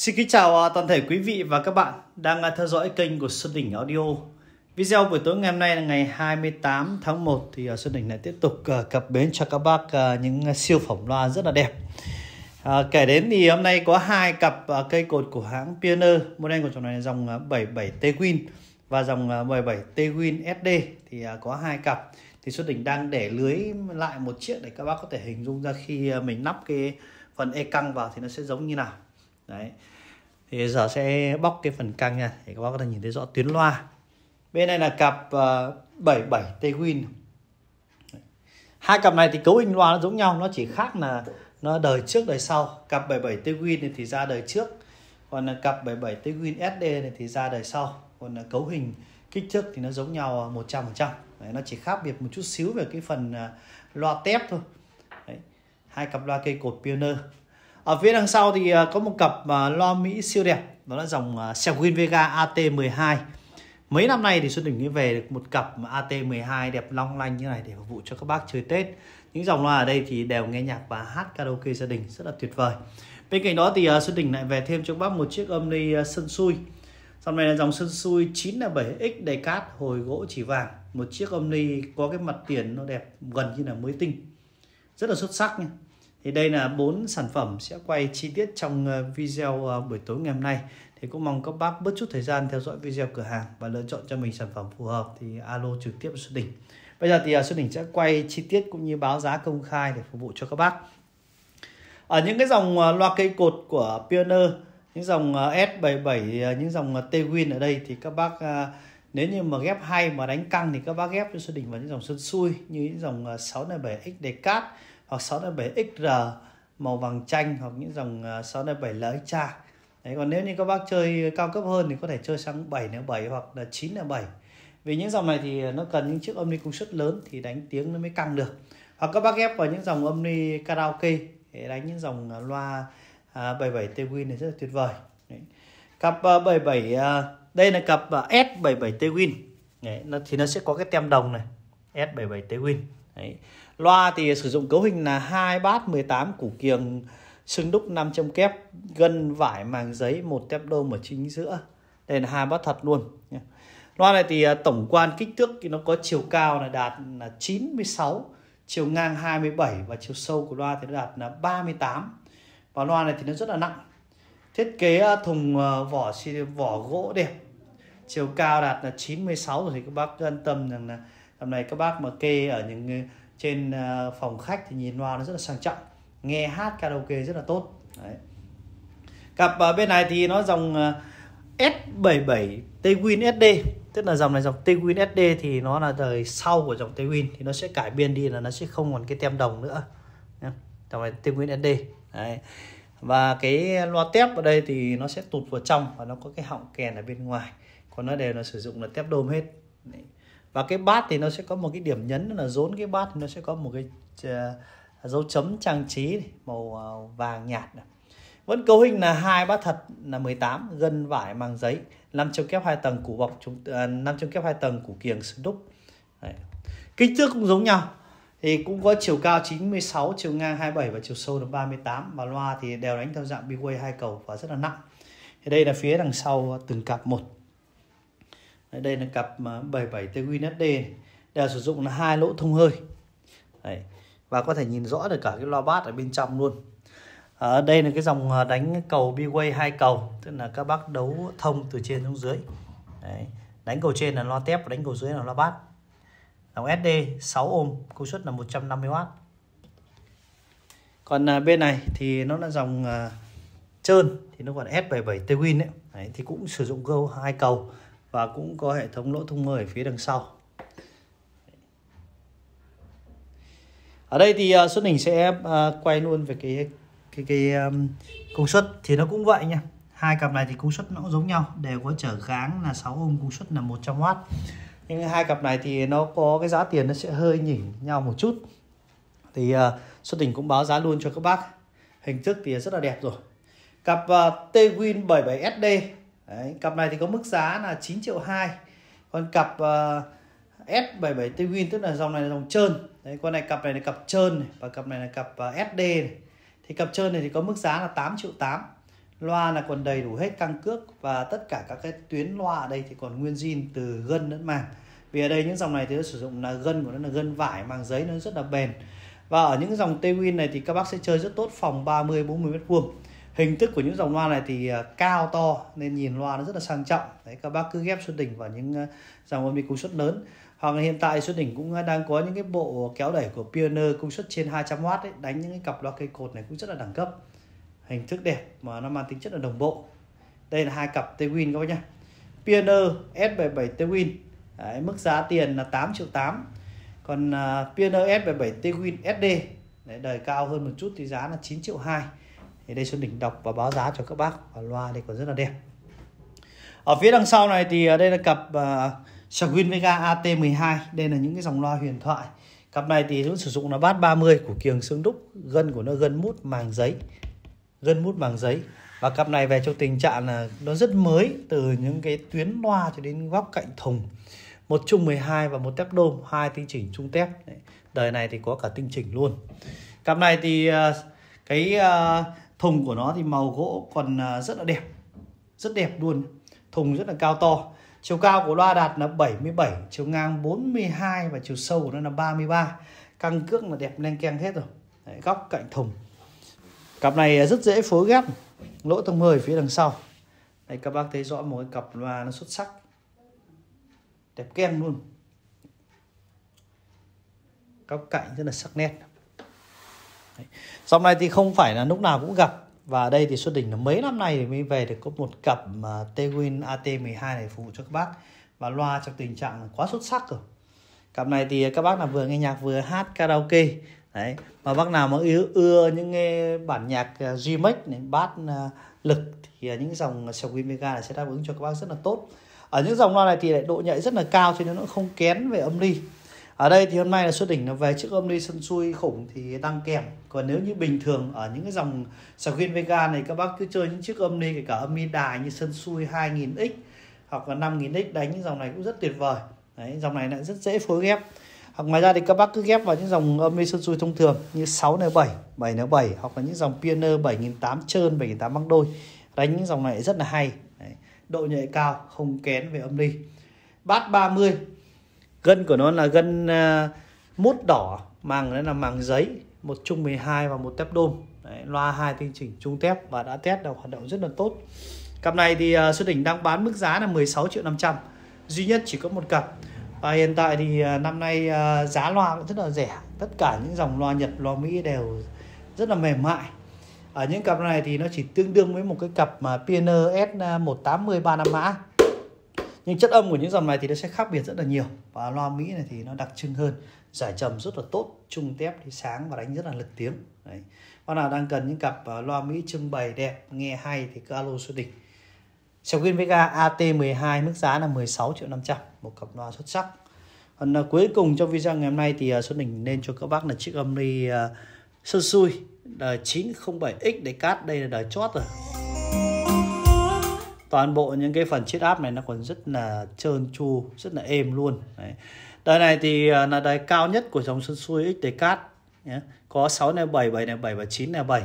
Xin kính chào à, toàn thể quý vị và các bạn đang à, theo dõi kênh của Xuân Đỉnh Audio. Video buổi tối ngày hôm nay là ngày 28 tháng 1 thì à, Xuân Đỉnh lại tiếp tục cập bến cho các bác những siêu phẩm loa rất là đẹp. À, kể đến thì hôm nay có hai cặp cây cột của hãng Pioneer, model của dòng này là dòng 77T Win và dòng 77T Win SD thì có hai cặp. Thì Xuân Đỉnh đang để lưới lại một chiếc để các bác có thể hình dung ra khi mình nắp cái phần e căng vào thì nó sẽ giống như nào đấy thì giờ sẽ bóc cái phần căng nha để các bác có thể nhìn thấy rõ tuyến loa bên này là cặp uh, 77 Twin hai cặp này thì cấu hình loa nó giống nhau nó chỉ khác là nó đời trước đời sau cặp 77 Twin này thì ra đời trước còn là cặp 77 Twin SD này thì ra đời sau còn là cấu hình kích thước thì nó giống nhau 100% Đấy, nó chỉ khác biệt một chút xíu về cái phần uh, loa tép thôi Đấy, hai cặp loa cây cột Pioneer ở phía đằng sau thì ờ, có một cặp ờ, lo Mỹ siêu đẹp đó là dòng Seguin ờ, Vega AT12 mấy năm nay thì Xuân Đình nghĩ về được một cặp AT12 đẹp long lanh như này để phục vụ cho các bác chơi Tết những dòng loa ở đây thì đều nghe nhạc và hát karaoke gia đình rất là tuyệt vời bên cạnh đó thì Xuân Đình lại về thêm cho các bác một chiếc âm ly sân xui dòng này là dòng sân xui 907X đầy cát hồi gỗ chỉ vàng một chiếc âm ly có cái mặt tiền nó đẹp gần như là mới tinh rất là xuất sắc nha thì đây là bốn sản phẩm sẽ quay chi tiết trong ờ, video ờ, buổi tối ngày hôm nay. Thì cũng mong các bác bớt chút thời gian theo dõi video cửa hàng và lựa chọn cho mình sản phẩm phù hợp thì alo trực tiếp Xuân đỉnh Bây giờ thì ờ, Xuân đỉnh sẽ quay chi tiết cũng như báo giá công khai để phục vụ cho các bác. Ở những cái dòng loa cây cột của Pioneer, những dòng S77, những dòng T-Win ở đây thì các bác nếu như mà ghép hay mà đánh căng thì các bác ghép cho Xuân đỉnh vào những dòng sơn xui như những dòng 607X Decat hoặc 607 XR màu vàng chanh hoặc những dòng 607 à, LXA Đấy, còn nếu như các bác chơi cao cấp hơn thì có thể chơi sang 7 7 hoặc là 9 7 vì những dòng này thì nó cần những chiếc âm ni công suất lớn thì đánh tiếng nó mới căng được hoặc các bác ghép vào những dòng âm ni karaoke để đánh những dòng à, loa 77 à, Twin này rất là tuyệt vời Đấy. cặp 77 đây là cặp S77 Twin Đấy, nó, thì nó sẽ có cái tem đồng này S77 Twin Đấy. Loa thì sử dụng cấu hình là hai bát 18 củ kiềng xương đúc 5 châm kép gân vải màng giấy một tép đôm ở chính giữa đây là hai bát thật luôn loa này thì à, tổng quan kích thước thì nó có chiều cao là đạt là 96 chiều ngang 27 và chiều sâu của loa thì nó đạt là 38 và loa này thì nó rất là nặng thiết kế à, thùng à, vỏ vỏ gỗ đẹp chiều cao đạt là 96 rồi thì các bác yên tâm rằng là hôm nay các bác mà kê ở những ờ, trên ờ, phòng khách thì nhìn loa nó rất là sang trọng nghe hát karaoke rất là tốt Đấy. cặp bên này thì nó dòng ờ, S77 Twin SD tức là dòng này dòng Twin SD thì nó là đời sau của dòng Twin thì nó sẽ cải biên đi là nó sẽ không còn cái tem đồng nữa dòng này Twin SD Đấy. và cái loa tép ở đây thì nó sẽ tụt vào trong và nó có cái họng kèn ở bên ngoài còn nó đều là sử dụng là tép đôm hết Đấy và cái bát thì nó sẽ có một cái điểm nhấn là rốn cái bát thì nó sẽ có một cái ờ, dấu chấm trang trí màu ờ, vàng nhạt Vẫn cấu hình là hai bát thật là 18 gân vải màng giấy, năm chấm kép hai tầng củ bọc chúng à, ờ, 5 kép hai tầng củ kiềng sừng đúc. Đấy. Kích thước cũng giống nhau. Thì cũng có chiều cao 96, chiều ngang 27 và chiều sâu là 38 và loa thì đều đánh theo dạng bi quay hai cầu và rất là nặng. Thì đây là phía đằng sau từng cặp một đây là cặp 77 twin SD đều sử dụng là hai lỗ thông hơi Đấy. và có thể nhìn rõ được cả cái loa bát ở bên trong luôn ở đây là cái dòng à, đánh cầu B-Way hai cầu tức là các bác đấu thông từ trên xuống dưới Đấy. đánh cầu trên là loa tép đánh cầu dưới là loa bát dòng SD 6 ôm công suất là 150W còn à, bên này thì nó là dòng à, trơn thì nó còn là S77 Twin ấy. Đấy, thì cũng sử dụng go hai cầu và cũng có hệ thống lỗ thông mơ ở phía đằng sau ở đây thì uh, Xuân Đình sẽ uh, quay luôn về cái cái cái um, công suất thì nó cũng vậy nha hai cặp này thì công suất nó cũng giống nhau đều có trở gáng là 6 ohm công suất là 100W nhưng hai cặp này thì nó có cái giá tiền nó sẽ hơi nhỉnh nhau một chút thì uh, Xuân Đình cũng báo giá luôn cho các bác hình thức thì rất là đẹp rồi cặp uh, T-Win 77SD Đấy, cặp này thì có mức giá là 9 triệu 2 còn cặp uh, ờ, S77 Twin tức là dòng này là dòng trơn đấy con này cặp này là cặp trơn này, và cặp này là cặp uh, ờ, SD này. thì cặp trơn này thì có mức giá là 8 triệu 8 loa là còn đầy đủ hết căng cước và tất cả các cái tuyến loa ở đây thì còn nguyên zin từ gân đến màng vì ở đây những dòng này thì nó sử dụng là gân của nó là gân vải màng giấy nó rất là bền và ở những dòng Twin này thì các bác sẽ chơi rất tốt phòng 30 40 mét vuông hình thức của những dòng loa này thì à, cao to nên nhìn loa nó rất là sang trọng đấy các bác cứ ghép xuất đỉnh vào những à, dòng âm đi công suất lớn hoặc là hiện tại xuất đỉnh cũng à, đang có những cái bộ kéo đẩy của Pioneer công suất trên 200W ấy, đánh những cái cặp loa cây cột này cũng rất là đẳng cấp hình thức đẹp mà nó mang tính chất là đồng bộ đây là hai cặp Twin các bác nhé. Pioneer S77 Twin Đấy, mức giá tiền là 8 triệu 8 còn uh, Pioneer S77 Twin SD Đấy, đời cao hơn một chút thì giá là 9 triệu 2 thì đây Xuân đỉnh đọc và báo giá cho các bác và loa đây còn rất là đẹp ở phía đằng sau này thì ở à, đây là cặp uh, à, Sharkwin Vega AT12 đây là những cái dòng loa huyền thoại cặp này thì vẫn sử dụng là bát 30 của kiềng xương đúc gân của nó gân mút màng giấy gân mút màng giấy và cặp này về trong tình trạng là nó rất mới từ những cái tuyến loa cho đến góc cạnh thùng một chung 12 và một tép đôm hai tinh chỉnh chung tép đời này thì có cả tinh chỉnh luôn cặp này thì à, cái thùng của nó thì màu gỗ còn à, rất là đẹp rất đẹp luôn thùng rất là cao to chiều cao của loa đạt là 77 chiều ngang 42 và chiều sâu của nó là 33 căng cước là đẹp len keng hết rồi Đấy, góc cạnh thùng cặp này rất dễ phối ghép lỗ thông hơi phía đằng sau đây các bác thấy rõ một cái cặp loa nó xuất sắc đẹp kem luôn góc cạnh rất là sắc nét dòng này thì không phải là lúc nào cũng gặp và ở đây thì xuất đỉnh là mấy năm nay thì mới về được có một cặp mà Tewin AT12 này phục vụ cho các bác và loa trong tình trạng quá xuất sắc rồi cặp này thì các bác là vừa nghe nhạc vừa hát karaoke đấy mà bác nào mà ưa, ưa những nghe bản nhạc remix à, này bát à, lực thì à, những dòng Xiaomi Vega này sẽ đáp ứng cho các bác rất là tốt ở những dòng loa này thì lại độ nhạy rất là cao cho nên nó không kén về âm ly ở đây thì hôm nay là xuất đỉnh nó về chiếc âm omni sân xui khủng thì tăng kèm còn nếu như bình thường ở những cái dòng sạc viên vega này các bác cứ chơi những chiếc âm omni kể cả âm omni đài như sân xui 2000x hoặc là 5000x đánh những dòng này cũng rất tuyệt vời đấy dòng này lại rất dễ phối ghép hoặc ngoài ra thì các bác cứ ghép vào những dòng âm mê sơn xui thông thường như 6 n 7, 7 n 7 hoặc là những dòng Pioneer 7008 trơn 7008 băng đôi. Đánh những dòng này rất là hay. Đấy. Độ nhạy cao không kén về âm ly. Bát 30 gân của nó là gân uh, à, mút đỏ màng đấy là màng giấy một chung 12 và một tép đôm đấy, loa hai tinh chỉnh trung tép và đã test là hoạt động rất là tốt cặp này thì uh, à, xuất đỉnh đang bán mức giá là 16 triệu 500 duy nhất chỉ có một cặp và hiện tại thì uh, năm nay uh, giá loa cũng rất là rẻ tất cả những dòng loa Nhật loa Mỹ đều rất là mềm mại ở những cặp này thì nó chỉ tương đương với một cái cặp mà Pioneer S180 3 năm mã nhưng chất âm của những dòng này thì nó sẽ khác biệt rất là nhiều và loa mỹ này thì nó đặc trưng hơn giải trầm rất là tốt trung tép thì sáng và đánh rất là lực tiếng đấy con nào đang cần những cặp à, loa mỹ trưng bày đẹp nghe hay thì cứ alo số đỉnh Sharewin Vega AT12 mức giá là 16 triệu 500 một cặp loa xuất sắc còn à, cuối cùng trong video ngày hôm nay thì uh, à, Xuân Đình nên cho các bác là chiếc âm ly uh, Sonsui đời 907X để cát đây là đời chót rồi toàn bộ những cái phần chiết áp này nó còn rất là trơn tru rất là êm luôn đấy. đời này thì à, là đời cao nhất của dòng sân xuôi x cát nhé. có sáu này bảy bảy này bảy và chín này bảy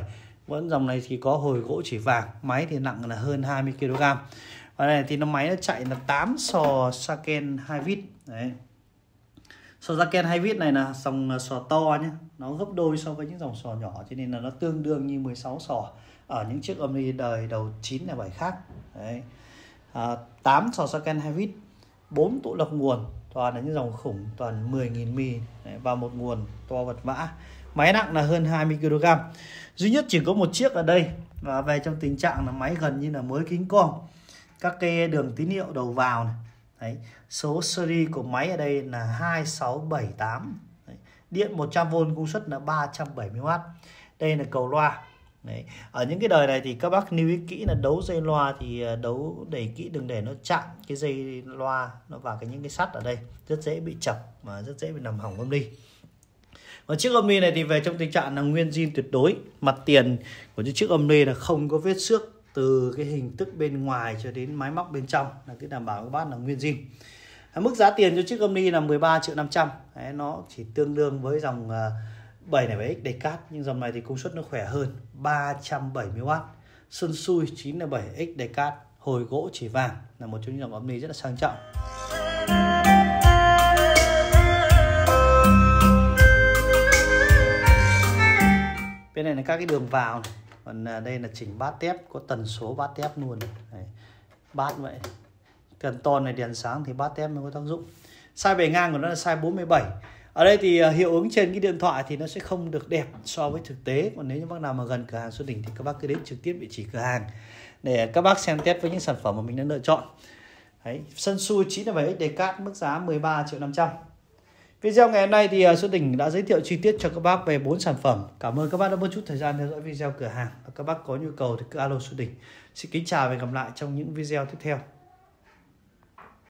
vẫn dòng này thì có hồi gỗ chỉ vàng máy thì nặng là hơn 20 kg và này thì nó máy nó chạy là 8 sò Saken hai vít đấy sò Saken hai vít này là dòng à, sò to nhé nó gấp đôi so với những dòng sò nhỏ cho nên là nó tương đương như 16 sò ở những chiếc Omni đời đầu 9 là bảy khác đấy à, 8 sò sa ken Havit 4 tụ lọc nguồn toàn là những dòng khủng toàn 10.000 mì đấy, và một nguồn to vật vã máy nặng là hơn 20 kg duy nhất chỉ có một chiếc ở đây và về trong tình trạng là máy gần như là mới kính con các cái đường tín hiệu đầu vào này Đấy. Số seri của máy ở đây là 2678 Đấy. Điện 100V công suất là 370W Đây là cầu loa Đấy. ở những cái đời này thì các bác lưu ý kỹ là đấu dây loa thì ờ, đấu đầy kỹ đừng để nó chạm cái dây loa nó vào cái những cái sắt ở đây rất dễ bị chập và rất dễ bị nằm hỏng âm ly và chiếc âm ly này thì về trong tình trạng là nguyên zin tuyệt đối mặt tiền của chiếc âm ly là không có vết xước từ cái hình thức bên ngoài cho đến máy móc bên trong là cái đảm bảo các bác là nguyên zin mức giá tiền cho chiếc âm ly là 13 triệu 500 Đấy, nó chỉ tương đương với dòng uh, 707X đầy cát nhưng dòng này thì công suất nó khỏe hơn 370W Sun Sui 907X đầy cát hồi gỗ chỉ vàng là một trong những dòng âm ly rất là sang trọng bên này là các cái đường vào này. còn à, đây là chỉnh bát tép có tần số bát tép luôn Đấy. bát vậy cần to này đèn sáng thì bát tép mới có tác dụng size bề ngang của nó là size 47 ở đây thì à, hiệu ứng trên cái điện thoại thì nó sẽ không được đẹp so với thực tế còn nếu như bác nào mà gần cửa hàng Xuân Đình thì các bác cứ đến trực tiếp địa chỉ cửa hàng để các bác xem test với những sản phẩm mà mình đã lựa chọn Đấy, Sunsu 97 Decat mức giá 13 triệu 500 Video ngày hôm nay thì à, Xuân Đình đã giới thiệu chi tiết cho các bác về 4 sản phẩm. Cảm ơn các bác đã mất chút thời gian theo dõi video cửa hàng. Và các bác có nhu cầu thì cứ alo Xuân Đình. Xin kính chào và hẹn gặp lại trong những video tiếp theo.